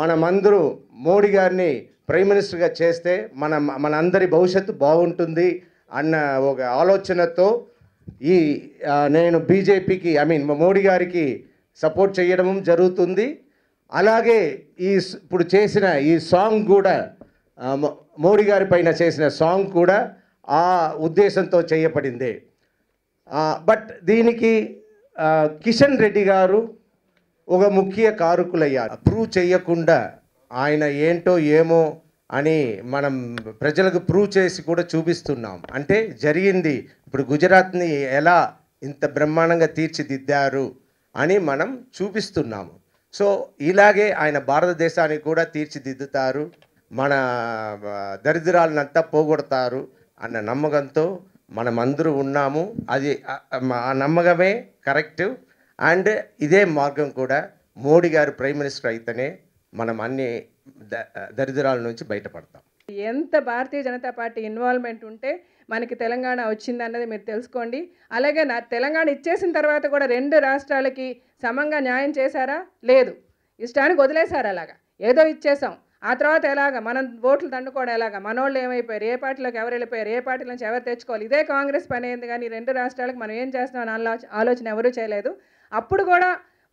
మనమందరూ మోడీ గారిని ప్రైమ్ మినిస్టర్గా చేస్తే మన మనందరి భవిష్యత్తు బాగుంటుంది అన్న ఒక ఆలోచనతో ఈ నేను బీజేపీకి ఐ మీన్ మోడీ గారికి సపోర్ట్ చేయడం జరుగుతుంది అలాగే ఈ ఇప్పుడు చేసిన ఈ సాంగ్ కూడా మోడీ గారి పైన చేసిన సాంగ్ కూడా ఆ ఉద్దేశంతో చేయబడింది బట్ దీనికి కిషన్ రెడ్డి గారు ఒక ముఖ్య కారుకులయ్యారు ప్రూవ్ చేయకుండా ఆయన ఏంటో ఏమో అని మనం ప్రజలకు ప్రూవ్ చేసి కూడా చూపిస్తున్నాం అంటే జరిగింది ఇప్పుడు గుజరాత్ని ఎలా ఇంత బ్రహ్మాండంగా తీర్చిదిద్దారు అని మనం చూపిస్తున్నాము సో ఇలాగే ఆయన భారతదేశానికి కూడా తీర్చిదిద్దుతారు మన దరిద్రాలనంతా పోగొడతారు అన్న నమ్మకంతో మనమందరూ ఉన్నాము అది ఆ నమ్మకమే కరెక్ట్ అండ్ ఇదే మార్గం కూడా మోడీ గారు ప్రైమ్ మినిస్టర్ అయితేనే మనం అన్ని దరిద్రాల నుంచి బయటపడతాం ఎంత భారతీయ జనతా పార్టీ ఇన్వాల్వ్మెంట్ ఉంటే మనకి తెలంగాణ వచ్చిందన్నది మీరు తెలుసుకోండి అలాగే నా తెలంగాణ ఇచ్చేసిన తర్వాత కూడా రెండు రాష్ట్రాలకి సమంగా న్యాయం చేశారా లేదు ఇష్టానికి వదిలేశారు అలాగా ఏదో ఇచ్చేసాం ఆ తర్వాత ఎలాగ మనం ఓట్లు దండుకోవడం ఎలాగా మనోళ్ళు ఏమైపోయారు ఏ పార్టీలోకి ఎవరు వెళ్ళిపోయారు ఏ పార్టీ నుంచి ఎవరు తెచ్చుకోవాలి ఇదే కాంగ్రెస్ పని అయింది కానీ రెండు రాష్ట్రాలకు మనం ఏం చేస్తామని ఆలోచన ఎవరూ చేయలేదు అప్పుడు కూడా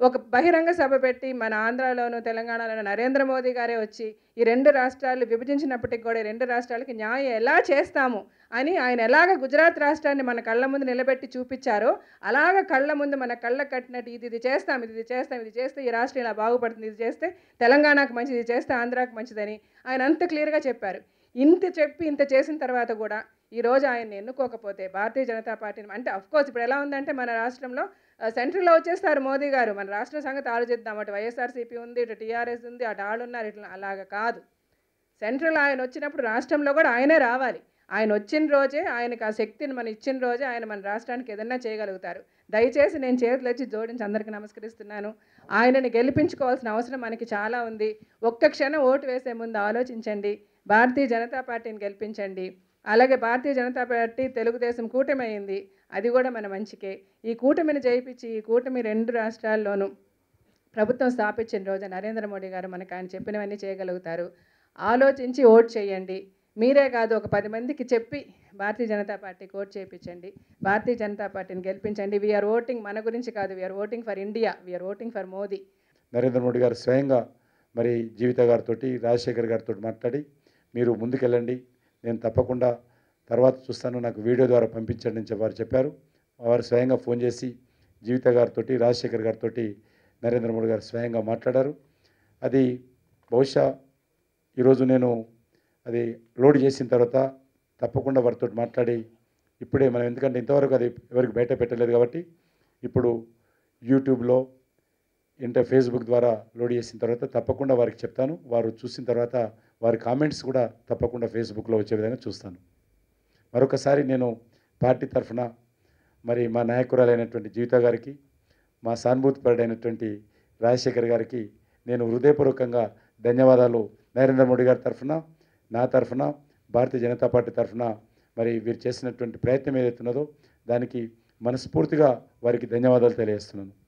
ఒక బహిరంగ సభ పెట్టి మన ఆంధ్రాలోను తెలంగాణలోను నరేంద్ర మోదీ గారే వచ్చి ఈ రెండు రాష్ట్రాలు విభజించినప్పటికి కూడా రెండు రాష్ట్రాలకి న్యాయం ఎలా చేస్తాము అని ఆయన ఎలాగ గుజరాత్ రాష్ట్రాన్ని మన కళ్ళ ముందు నిలబెట్టి చూపించారో అలాగ కళ్ళ ముందు మన కళ్ళ కట్టినట్టు ఇది ఇది చేస్తాం ఇది ఇది చేస్తాం ఇది చేస్తే ఈ రాష్ట్రం ఇలా బాగుపడుతుంది ఇది చేస్తే తెలంగాణకు మంచిది ఇది చేస్తే ఆంధ్రాకు మంచిదని ఆయన అంత క్లియర్గా చెప్పారు ఇంత చెప్పి ఇంత చేసిన తర్వాత కూడా ఈరోజు ఆయన్ని ఎన్నుకోకపోతే భారతీయ జనతా పార్టీని అంటే అఫ్కోర్స్ ఇప్పుడు ఎలా ఉందంటే మన రాష్ట్రంలో సెంట్రల్లో వచ్చేస్తారు మోదీ గారు మన రాష్ట్ర సంగతి ఆలోచిద్దాం అటు వైఎస్ఆర్సీపీ ఉంది ఇటు టీఆర్ఎస్ ఉంది అటు ఆళ్ళు ఉన్నారు ఇట్లా అలాగ కాదు సెంట్రల్ ఆయన వచ్చినప్పుడు రాష్ట్రంలో కూడా ఆయనే రావాలి ఆయన వచ్చిన రోజే ఆయనకు ఆ శక్తిని మనం ఇచ్చిన రోజే ఆయన మన రాష్ట్రానికి ఏదన్నా చేయగలుగుతారు దయచేసి నేను చేతులు వచ్చి జోడించి అందరికీ నమస్కరిస్తున్నాను ఆయనని గెలిపించుకోవాల్సిన అవసరం మనకి చాలా ఉంది ఒక్క క్షణం ఓటు వేసే ముందు ఆలోచించండి భారతీయ జనతా పార్టీని గెలిపించండి అలాగే భారతీయ జనతా పార్టీ తెలుగుదేశం కూటమి అయింది అది కూడా మన మంచికే ఈ కూటమిని జయిపించి ఈ కూటమి రెండు రాష్ట్రాల్లోనూ ప్రభుత్వం స్థాపించిన రోజు నరేంద్ర మోడీ గారు మనకు ఆయన చెప్పినవన్నీ చేయగలుగుతారు ఆలోచించి ఓట్ చేయండి మీరే కాదు ఒక పది మందికి చెప్పి భారతీయ జనతా పార్టీకి ఓట్ చేయించండి భారతీయ జనతా పార్టీని గెలిపించండి వీఆర్ ఓటింగ్ మన గురించి కాదు we're voting for India we're voting for Modi Narendra Modi గారు స్వయంగా మరి జీవిత గారితో రాజశేఖర్ గారితో మాట్లాడి మీరు ముందుకెళ్ళండి నేను తప్పకుండా తర్వాత చూస్తాను నాకు వీడియో ద్వారా పంపించండి అని వారు చెప్పారు వారు స్వయంగా ఫోన్ చేసి జీవిత గారితో రాజశేఖర్ గారితో నరేంద్ర మోడీ గారు స్వయంగా మాట్లాడారు అది బహుశా ఈరోజు నేను అది లోడ్ చేసిన తర్వాత తప్పకుండా వారితో మాట్లాడి ఇప్పుడే మనం ఎందుకంటే ఇంతవరకు అది ఎవరికి బయట పెట్టలేదు కాబట్టి ఇప్పుడు యూట్యూబ్లో ఇంటర్ ఫేస్బుక్ ద్వారా లోడ్ చేసిన తర్వాత తప్పకుండా వారికి చెప్తాను వారు చూసిన తర్వాత వారి కామెంట్స్ కూడా తప్పకుండా ఫేస్బుక్లో వచ్చే విధంగా చూస్తాను మరొకసారి నేను పార్టీ తరఫున మరి మా నాయకురాలైనటువంటి జీవిత గారికి మా సానుభూతిపరుడైనటువంటి రాజశేఖర్ గారికి నేను హృదయపూర్వకంగా ధన్యవాదాలు నరేంద్ర మోడీ గారి తరఫున నా తరఫున భారతీయ జనతా పార్టీ తరఫున మరి వీరు చేసినటువంటి ప్రయత్నం ఏదైతే ఉన్నదో దానికి మనస్ఫూర్తిగా వారికి ధన్యవాదాలు తెలియజేస్తున్నాను